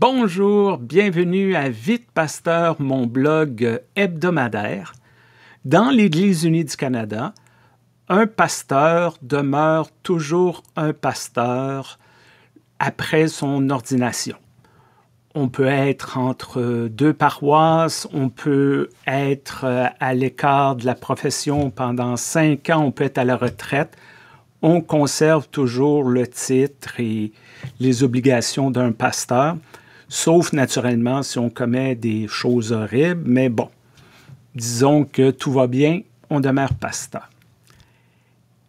Bonjour, bienvenue à Vite Pasteur, mon blog hebdomadaire. Dans l'Église unie du Canada, un pasteur demeure toujours un pasteur après son ordination. On peut être entre deux paroisses, on peut être à l'écart de la profession pendant cinq ans, on peut être à la retraite. On conserve toujours le titre et les obligations d'un pasteur sauf naturellement si on commet des choses horribles, mais bon, disons que tout va bien, on demeure pasteur.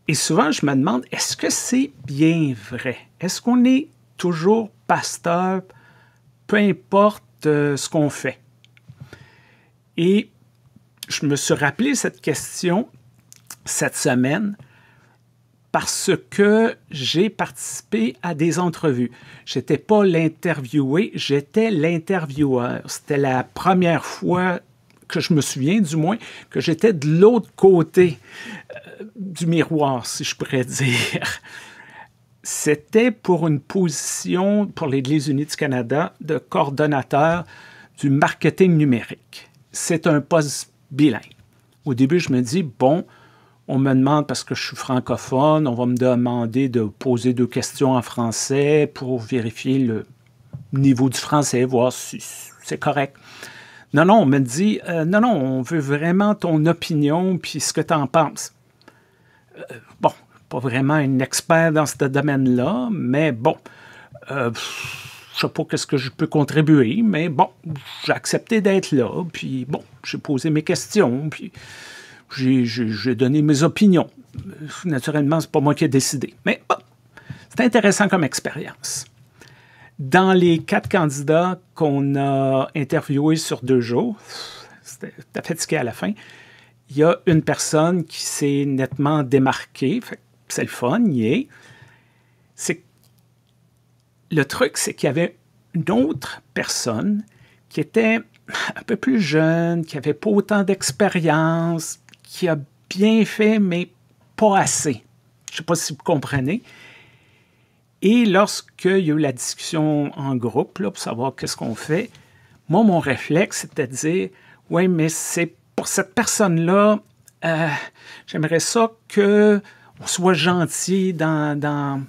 Et souvent, je me demande, est-ce que c'est bien vrai? Est-ce qu'on est toujours pasteur, peu importe euh, ce qu'on fait? Et je me suis rappelé cette question cette semaine parce que j'ai participé à des entrevues. J'étais pas l'interviewé, j'étais l'intervieweur. C'était la première fois que je me souviens du moins, que j'étais de l'autre côté euh, du miroir, si je pourrais dire. C'était pour une position pour l'Église unie du Canada de coordonnateur du marketing numérique. C'est un poste bilingue. Au début, je me dis, bon, on me demande, parce que je suis francophone, on va me demander de poser deux questions en français pour vérifier le niveau du français, voir si c'est correct. Non, non, on me dit, euh, non, non, on veut vraiment ton opinion, puis ce que tu en penses. Euh, bon, pas vraiment un expert dans ce domaine-là, mais bon, je euh, je sais pas qu'est-ce que je peux contribuer, mais bon, j'ai accepté d'être là, puis bon, j'ai posé mes questions, puis j'ai donné mes opinions. Naturellement, c'est pas moi qui ai décidé. Mais bon, c'est intéressant comme expérience. Dans les quatre candidats qu'on a interviewés sur deux jours, c'était fatigué à la fin, il y a une personne qui s'est nettement démarquée. C'est le fun, est... Le truc, c'est qu'il y avait une autre personne qui était un peu plus jeune, qui n'avait pas autant d'expérience, qui a bien fait, mais pas assez. Je ne sais pas si vous comprenez. Et lorsqu'il y a eu la discussion en groupe là, pour savoir qu'est-ce qu'on fait, moi, mon réflexe, c'était de dire Oui, mais c'est pour cette personne-là, euh, j'aimerais ça qu'on soit gentil dans,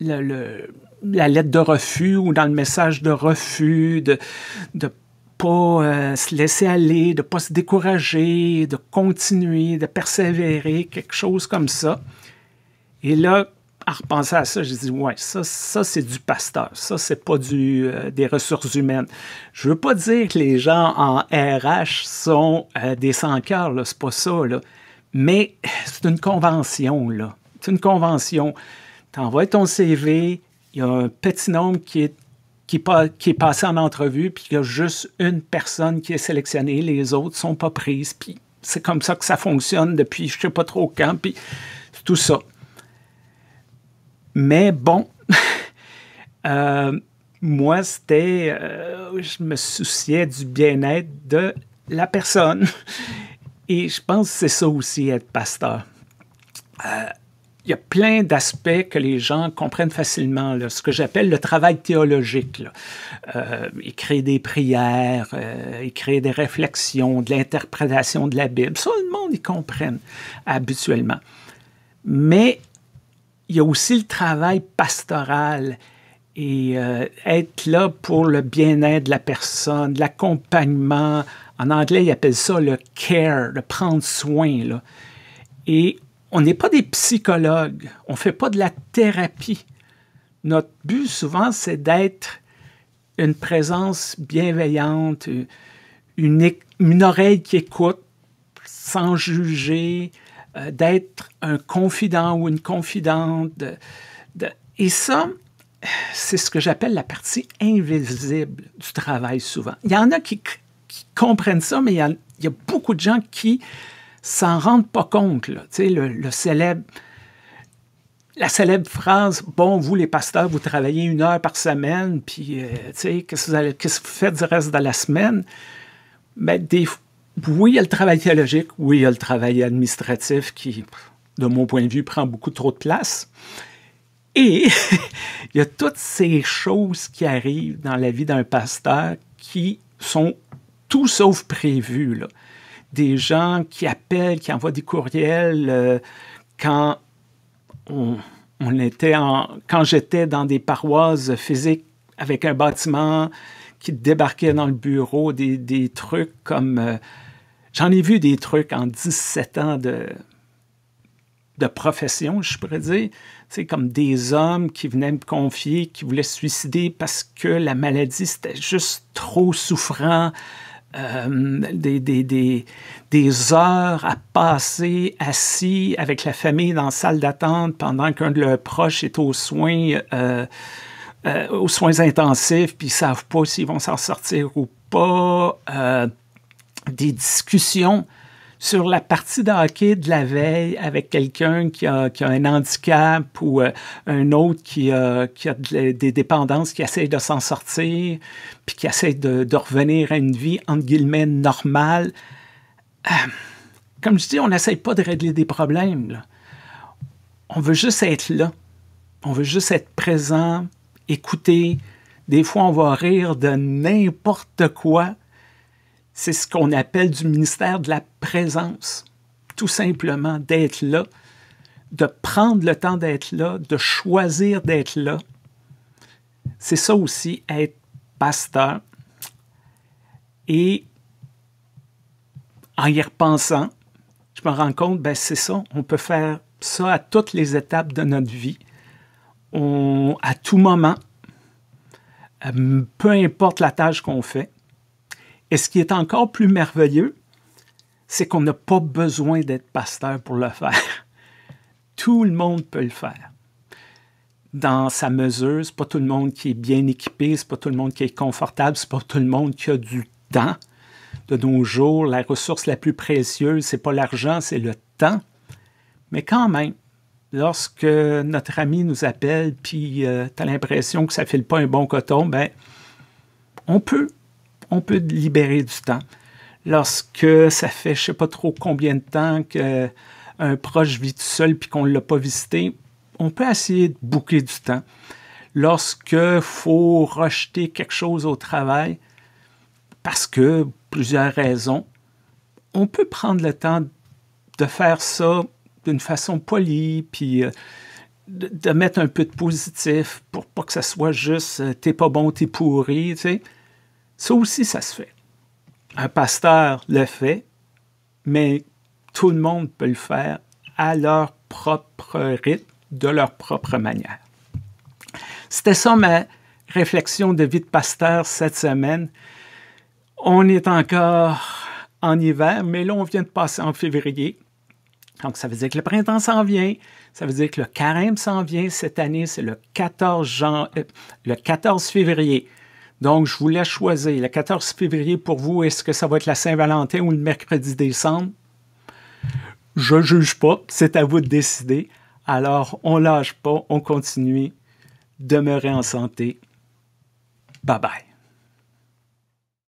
le, la lettre de refus ou dans le message de refus, de ne pas euh, se laisser aller, de pas se décourager, de continuer, de persévérer, quelque chose comme ça. Et là, à repenser à ça, j'ai dis ouais, ça, ça c'est du pasteur, ça c'est pas du euh, des ressources humaines. Je veux pas dire que les gens en RH sont euh, des sans cœur, c'est pas ça là. mais c'est une convention là, c'est une convention. T'envoies ton CV, il y a un petit nombre qui est qui, est passé en entrevue, puis qu'il y a juste une personne qui est sélectionnée, les autres ne sont pas prises, puis c'est comme ça que ça fonctionne depuis je ne sais pas trop quand, puis tout ça. Mais bon, euh, moi, c'était, euh, je me souciais du bien-être de la personne. Et je pense que c'est ça aussi, être pasteur. Euh, il y a plein d'aspects que les gens comprennent facilement. Là, ce que j'appelle le travail théologique. Là. Euh, des prières, euh, il des réflexions, de l'interprétation de la Bible. Ça, le monde, y comprennent habituellement. Mais il y a aussi le travail pastoral et euh, être là pour le bien-être de la personne, l'accompagnement. En anglais, ils appellent ça le care, le prendre soin. Là. Et on n'est pas des psychologues, on ne fait pas de la thérapie. Notre but souvent, c'est d'être une présence bienveillante, une, oreille qui écoute sans juger, euh, d'être un confident ou une confidente. et ça, c'est ce que j'appelle la partie invisible du travail souvent. Il y en a qui, comprennent ça, mais il y a beaucoup de gens qui s'en rendent pas compte. Là. Le, le célèbre, la célèbre phrase Bon, vous les pasteurs, vous travaillez une heure par semaine, puis euh, qu'est-ce, que vous, faites du reste de la semaine mais ben, des, Oui, il y a le travail théologique, oui, il y a le travail administratif qui, de mon point de vue, prend beaucoup trop de place. Et il y a toutes ces choses qui arrivent dans la vie d'un pasteur qui sont tout sauf prévues. Là des gens qui appellent, qui envoient des courriels euh, quand on, était en, quand j'étais dans des paroisses physiques avec un bâtiment qui débarquait dans le bureau, des, des trucs comme... Euh, j'en ai vu des trucs en 17 ans de, de profession, je pourrais dire. C'est comme des hommes qui venaient me confier, qui voulaient se suicider parce que la maladie, c'était juste trop souffrant. Euh, des, des, des, des, heures à passer assis avec la famille dans la salle d'attente pendant qu'un de leurs proches est aux soins, euh, euh, aux soins intensifs, puis ils ne savent pas s'ils vont s'en sortir ou pas. des discussions sur la partie de hockey de la veille avec quelqu'un qui a, un handicap ou euh, un autre qui a, des dépendances, qui essaie de s'en sortir, puis qui essaie de, revenir à une vie, entre guillemets, normale. Euh, comme je dis, on n'essaye pas de régler des problèmes. On veut juste être là. On veut juste être présent, écouter. Des fois, on va rire de n'importe quoi c'est ce qu'on appelle du ministère de la présence. Tout simplement d'être là, de prendre le temps d'être là, de choisir d'être là. C'est ça aussi, être pasteur. Et en y repensant, je me rends compte, ben c'est ça, on peut faire ça à toutes les étapes de notre vie, on, à tout moment, euh, peu importe la tâche qu'on fait, et ce qui est encore plus merveilleux, c'est qu'on n'a pas besoin d'être pasteur pour le faire. Tout le monde peut le faire. Dans sa mesure, n'est pas tout le monde qui est bien équipé, n'est pas tout le monde qui est confortable, c'est pas tout le monde qui a du temps. De nos jours, la ressource la plus précieuse, ce n'est pas l'argent, c'est le temps. Mais quand même, lorsque notre ami nous appelle, puis euh, tu as l'impression que ça ne file pas un bon coton, ben on peut on peut libérer du temps. Lorsque ça fait je sais pas trop combien de temps qu'un proche vit tout seul puis qu'on ne l'a pas visité, on peut essayer de boucler du temps. Lorsque faut rejeter quelque chose au travail, parce que plusieurs raisons, on peut prendre le temps de faire ça d'une façon polie, puis euh, de, mettre un peu de positif pour pas que ça soit juste euh, t'es pas bon, t'es pourri, tu sais. Ça aussi, ça se fait. Un pasteur le fait, mais tout le monde peut le faire à leur propre rythme, de leur propre manière. C'était ça ma réflexion de vie de pasteur cette semaine. On est encore en hiver, mais là, on vient de passer en février. Donc, ça veut dire que le printemps s'en vient, ça veut dire que le carême s'en vient. Cette année, c'est le 14, euh, le 14 février. Donc, je vous laisse choisir. Le 14 février, pour vous, est-ce que ça va être la Saint-Valentin ou le mercredi décembre? Je ne juge pas. C'est à vous de décider. Alors, on lâche pas, on continue. Demeurez en santé. Bye bye.